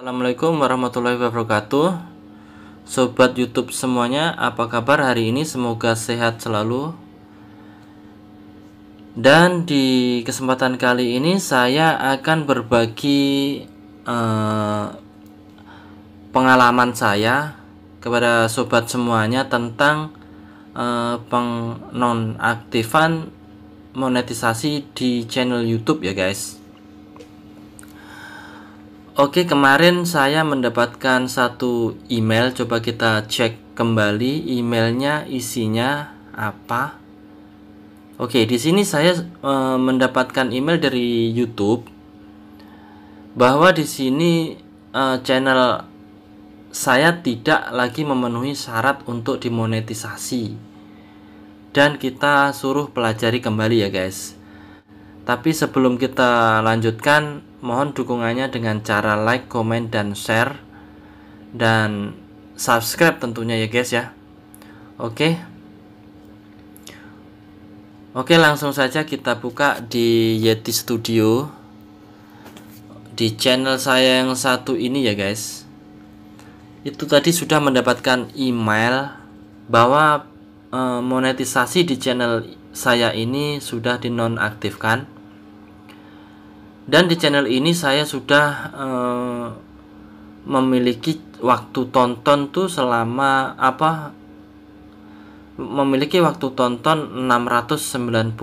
Assalamualaikum warahmatullahi wabarakatuh Sobat youtube semuanya apa kabar hari ini semoga sehat selalu Dan di kesempatan kali ini saya akan berbagi eh, pengalaman saya kepada sobat semuanya tentang eh, Pengnonaktifan monetisasi di channel youtube ya guys Oke, kemarin saya mendapatkan satu email. Coba kita cek kembali emailnya, isinya apa. Oke, di sini saya e, mendapatkan email dari YouTube bahwa di sini e, channel saya tidak lagi memenuhi syarat untuk dimonetisasi dan kita suruh pelajari kembali ya guys. Tapi sebelum kita lanjutkan, Mohon dukungannya dengan cara like, comment, dan share. Dan subscribe tentunya ya guys ya. Oke. Oke langsung saja kita buka di Yeti Studio. Di channel saya yang satu ini ya guys. Itu tadi sudah mendapatkan email bahwa eh, monetisasi di channel saya ini sudah dinonaktifkan dan di channel ini saya sudah eh, memiliki waktu tonton tuh selama apa memiliki waktu tonton 691.000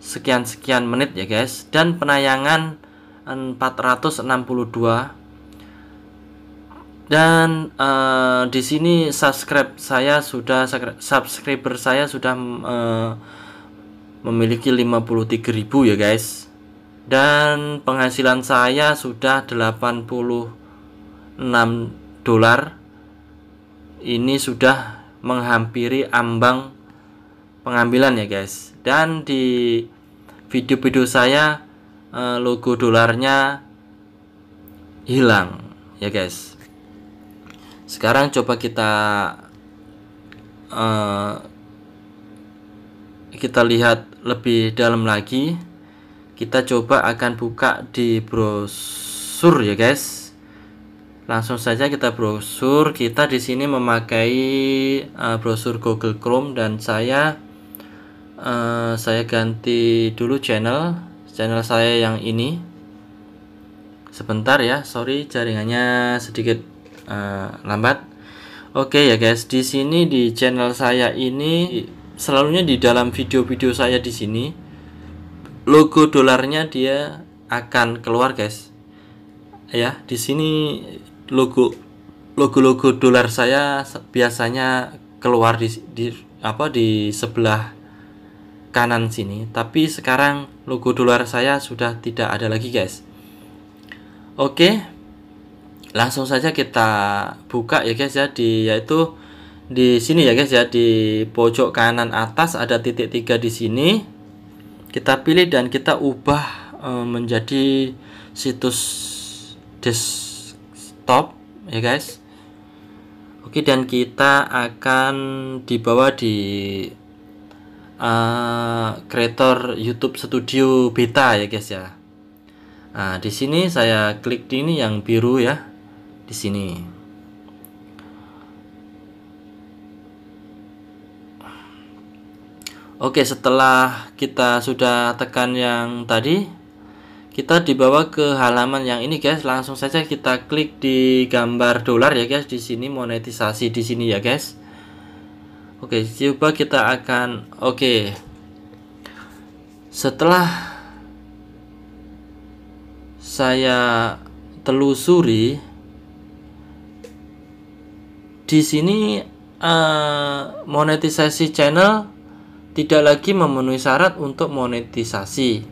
sekian sekian menit ya guys dan penayangan 462 dan uh, di sini subscribe saya sudah subscriber saya sudah uh, memiliki ribu ya guys dan penghasilan saya sudah 86 dolar ini sudah menghampiri ambang pengambilan ya guys dan di video-video saya eh, logo dolarnya hilang ya guys sekarang coba kita uh, kita lihat lebih dalam lagi kita coba akan buka di brosur ya guys langsung saja kita brosur kita di sini memakai uh, brosur Google Chrome dan saya uh, saya ganti dulu channel channel saya yang ini sebentar ya sorry jaringannya sedikit uh, lambat oke okay ya guys di sini di channel saya ini selalunya di dalam video-video saya di sini logo dolarnya dia akan keluar guys ya di sini logo logo-logo dolar saya biasanya keluar di, di apa di sebelah kanan sini tapi sekarang logo dolar saya sudah tidak ada lagi guys oke langsung saja kita buka ya guys ya di yaitu di sini ya guys ya di pojok kanan atas ada titik tiga di sini kita pilih dan kita ubah e, menjadi situs desktop ya guys oke dan kita akan dibawa di creator eh, YouTube Studio Beta ya guys ya nah di sini saya klik di ini yang biru ya di sini Oke, setelah kita sudah tekan yang tadi, kita dibawa ke halaman yang ini, guys. Langsung saja kita klik di gambar dolar ya, guys. Di sini monetisasi di sini ya, guys. Oke, coba kita akan oke. Setelah saya telusuri di sini uh, monetisasi channel tidak lagi memenuhi syarat untuk monetisasi.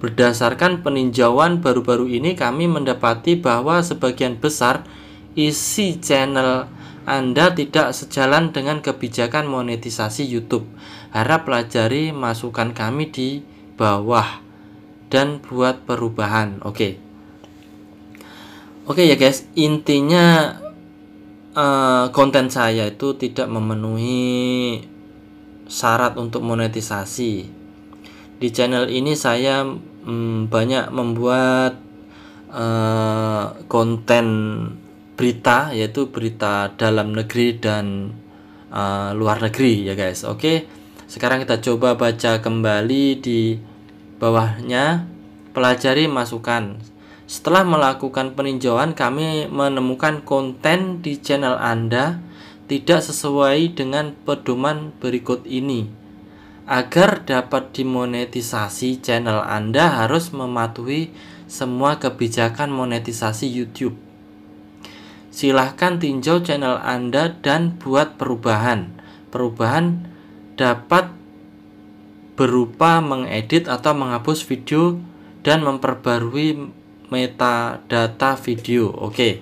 Berdasarkan peninjauan baru-baru ini kami mendapati bahwa sebagian besar isi channel anda tidak sejalan dengan kebijakan monetisasi YouTube. Harap pelajari masukan kami di bawah dan buat perubahan. Oke, okay. oke okay ya guys. Intinya eh, konten saya itu tidak memenuhi syarat untuk monetisasi. Di channel ini saya hmm, banyak membuat uh, konten berita yaitu berita dalam negeri dan uh, luar negeri ya guys. Oke. Sekarang kita coba baca kembali di bawahnya pelajari masukan. Setelah melakukan peninjauan, kami menemukan konten di channel Anda tidak sesuai dengan pedoman berikut ini. Agar dapat dimonetisasi channel Anda harus mematuhi semua kebijakan monetisasi YouTube. Silahkan tinjau channel Anda dan buat perubahan. Perubahan dapat berupa mengedit atau menghapus video dan memperbarui metadata video. Oke. Okay.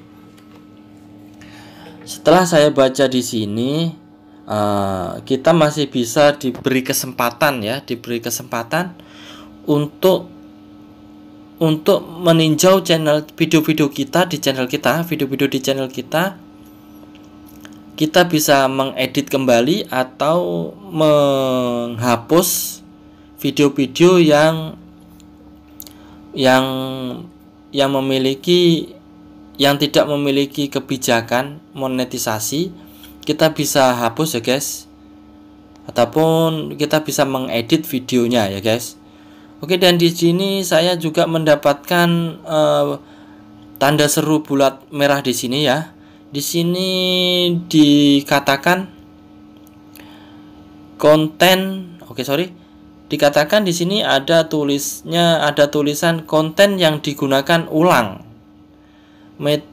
Setelah saya baca di sini, uh, kita masih bisa diberi kesempatan ya, diberi kesempatan untuk untuk meninjau channel video-video kita di channel kita, video-video di channel kita. Kita bisa mengedit kembali atau menghapus video-video yang yang yang memiliki yang tidak memiliki kebijakan monetisasi kita bisa hapus ya guys ataupun kita bisa mengedit videonya ya guys oke dan di sini saya juga mendapatkan uh, tanda seru bulat merah di sini ya di sini dikatakan konten oke sorry dikatakan di sini ada tulisnya ada tulisan konten yang digunakan ulang met, e,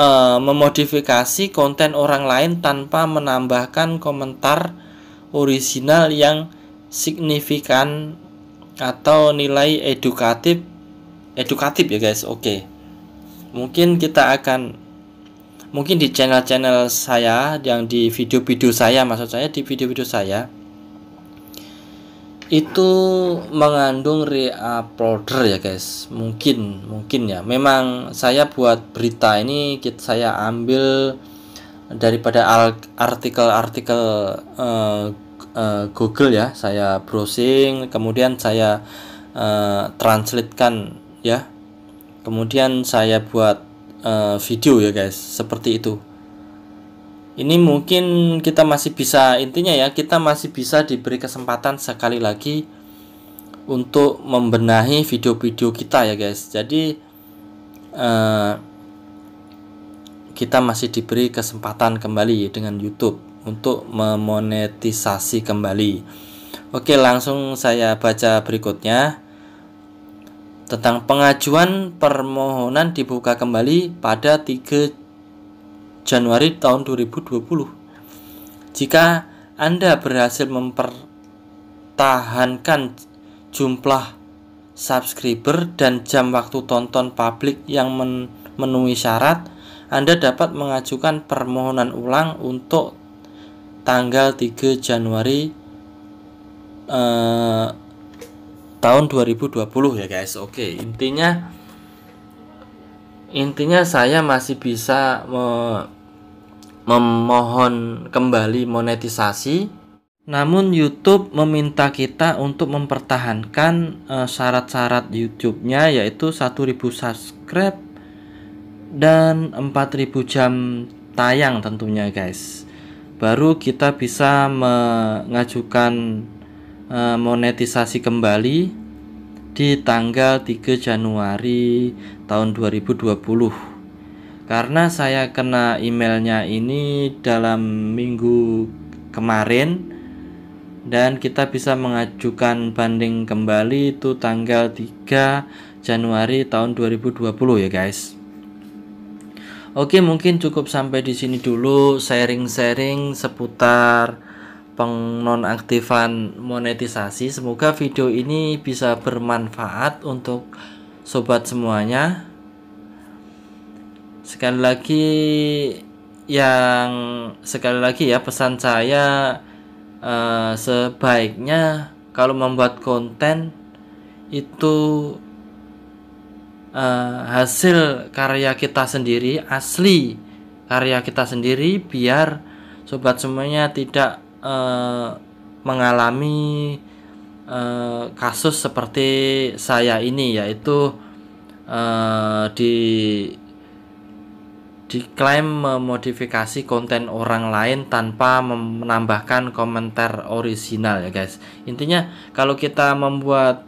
eh, memodifikasi konten orang lain tanpa menambahkan komentar original yang signifikan atau nilai edukatif edukatif ya guys oke okay. mungkin kita akan mungkin di channel-channel saya yang di video-video saya maksud saya di video-video saya itu mengandung reuploader ya guys mungkin mungkin ya memang saya buat berita ini kita saya ambil daripada artikel-artikel uh, uh, Google ya saya browsing kemudian saya uh, translatekan ya kemudian saya buat uh, video ya guys seperti itu ini mungkin kita masih bisa intinya ya kita masih bisa diberi kesempatan sekali lagi untuk membenahi video-video kita ya guys jadi eh, kita masih diberi kesempatan kembali dengan YouTube untuk memonetisasi kembali Oke langsung saya baca berikutnya tentang pengajuan permohonan dibuka kembali pada 3 Januari tahun 2020. Jika Anda berhasil mempertahankan jumlah subscriber dan jam waktu tonton publik yang memenuhi syarat, Anda dapat mengajukan permohonan ulang untuk tanggal 3 Januari eh, tahun 2020 ya guys. Oke, intinya intinya saya masih bisa me memohon kembali monetisasi namun YouTube meminta kita untuk mempertahankan syarat eh, syarat-syarat YouTube-nya yaitu 1000 subscribe dan 4000 jam tayang tentunya guys. Baru kita bisa mengajukan uh, monetisasi kembali di tanggal 3 Januari tahun 2020 karena saya kena emailnya ini dalam minggu kemarin dan kita bisa mengajukan banding kembali itu tanggal 3 Januari tahun 2020 ya guys. Oke, mungkin cukup sampai di sini dulu sharing-sharing seputar pengnonaktifan monetisasi. Semoga video ini bisa bermanfaat untuk sobat semuanya sekali lagi yang sekali lagi ya pesan saya uh, sebaiknya kalau membuat konten itu uh, hasil karya kita sendiri asli karya kita sendiri biar sobat semuanya tidak uh, mengalami uh, kasus seperti saya ini yaitu uh, di diklaim memodifikasi konten orang lain tanpa menambahkan komentar original ya guys intinya kalau kita membuat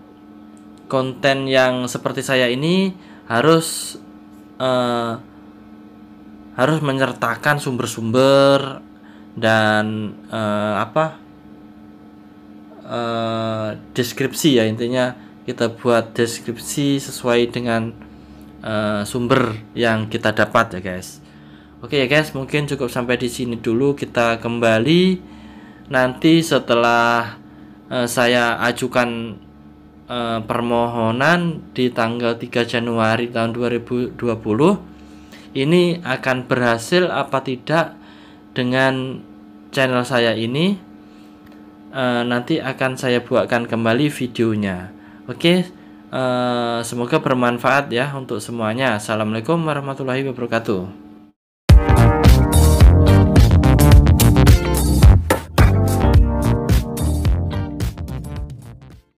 konten yang seperti saya ini harus uh, harus menyertakan sumber-sumber dan uh, apa uh, deskripsi ya intinya kita buat deskripsi sesuai dengan Eh, sumber yang kita dapat ya guys. Oke ya guys, mungkin cukup sampai di sini dulu kita kembali nanti setelah eh, saya ajukan eh, permohonan di tanggal 3 Januari tahun 2020 ini akan berhasil apa tidak dengan channel saya ini nanti akan saya buatkan kembali videonya. Oke. Okay? Eh, semoga bermanfaat ya untuk semuanya. Assalamualaikum warahmatullahi wabarakatuh.